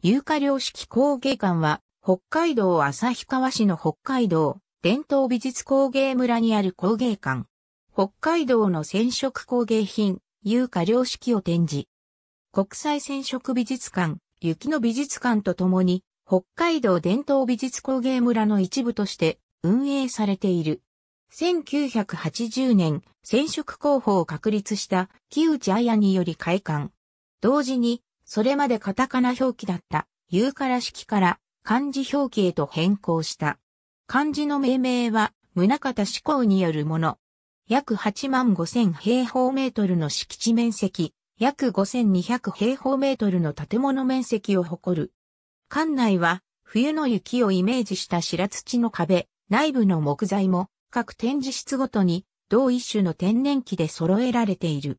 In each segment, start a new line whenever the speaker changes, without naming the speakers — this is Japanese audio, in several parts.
有価良式工芸館は、北海道旭川市の北海道伝統美術工芸村にある工芸館。北海道の染色工芸品、有価良式を展示。国際染色美術館、雪の美術館とともに、北海道伝統美術工芸村の一部として運営されている。1980年、染色工法を確立した木内彩により開館。同時にそれまでカタカナ表記だった、ユーカラ式から漢字表記へと変更した。漢字の命名は、宗方志向によるもの。約8万5千平方メートルの敷地面積、約5200平方メートルの建物面積を誇る。館内は、冬の雪をイメージした白土の壁、内部の木材も、各展示室ごとに、同一種の天然記で揃えられている。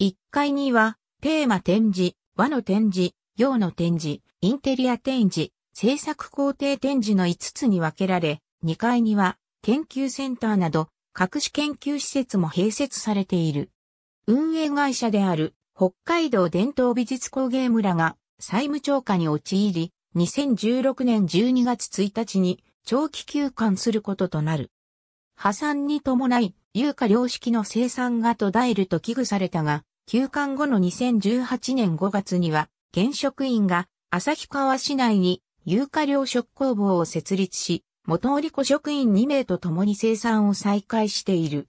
1階には、テーマ展示、和の展示、洋の展示、インテリア展示、制作工程展示の5つに分けられ、2階には研究センターなど各種研究施設も併設されている。運営会社である北海道伝統美術工芸村が債務超過に陥り、2016年12月1日に長期休館することとなる。破産に伴い、有価良式の生産が途絶えると危惧されたが、休館後の2018年5月には、現職員が旭川市内に有価量食工房を設立し、元織子職員2名と共に生産を再開している。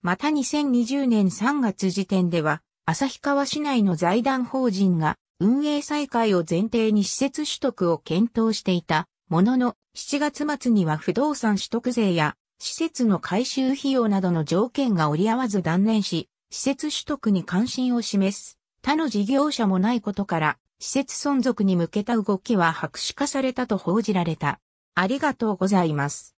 また2020年3月時点では、旭川市内の財団法人が運営再開を前提に施設取得を検討していたものの、7月末には不動産取得税や施設の改修費用などの条件が折り合わず断念し、施設取得に関心を示す他の事業者もないことから、施設存続に向けた動きは白紙化されたと報じられた。ありがとうございます。